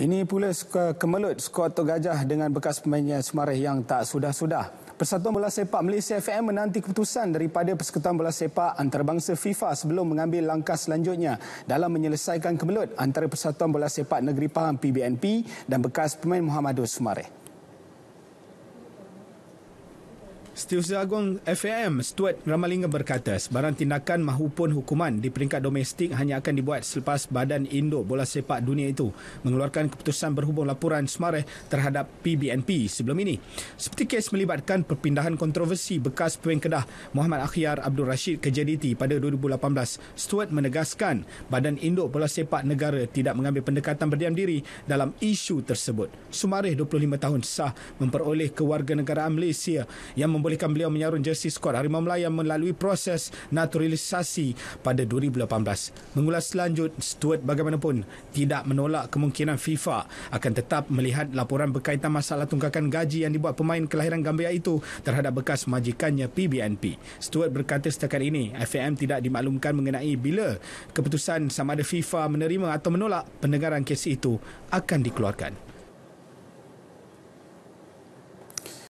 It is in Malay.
Ini pula kemelut skor atau gajah dengan bekas pemainnya Semarih yang tak sudah-sudah. Persatuan Bola Sepak Malaysia FM menanti keputusan daripada Persekutuan Bola Sepak Antarabangsa FIFA sebelum mengambil langkah selanjutnya dalam menyelesaikan kemelut antara Persatuan Bola Sepak Negeri Pahang PBNP dan bekas pemain Muhammadus Semarih. Setiausagung FAM Stuart Ramalinga berkata sebarang tindakan mahupun hukuman di peringkat domestik hanya akan dibuat selepas badan Indo Bola Sepak Dunia itu mengeluarkan keputusan berhubung laporan semarah terhadap PBNP sebelum ini. Seperti kes melibatkan perpindahan kontroversi bekas Puan Kedah Muhammad Akhyar Abdul Rashid ke JDT pada 2018, Stuart menegaskan badan Indo Bola Sepak Negara tidak mengambil pendekatan berdiam diri dalam isu tersebut. Sumareh 25 tahun sah memperoleh kewarganegaraan Malaysia yang membuat membolehkan beliau menyarung jersey skuad Harimau Melayu melalui proses naturalisasi pada 2018. Mengulas selanjut, Stuart bagaimanapun tidak menolak kemungkinan FIFA akan tetap melihat laporan berkaitan masalah tunggakan gaji yang dibuat pemain kelahiran Gambia itu terhadap bekas majikannya PBNP. Stuart berkata setakat ini, FAM tidak dimaklumkan mengenai bila keputusan sama ada FIFA menerima atau menolak pendengaran kes itu akan dikeluarkan.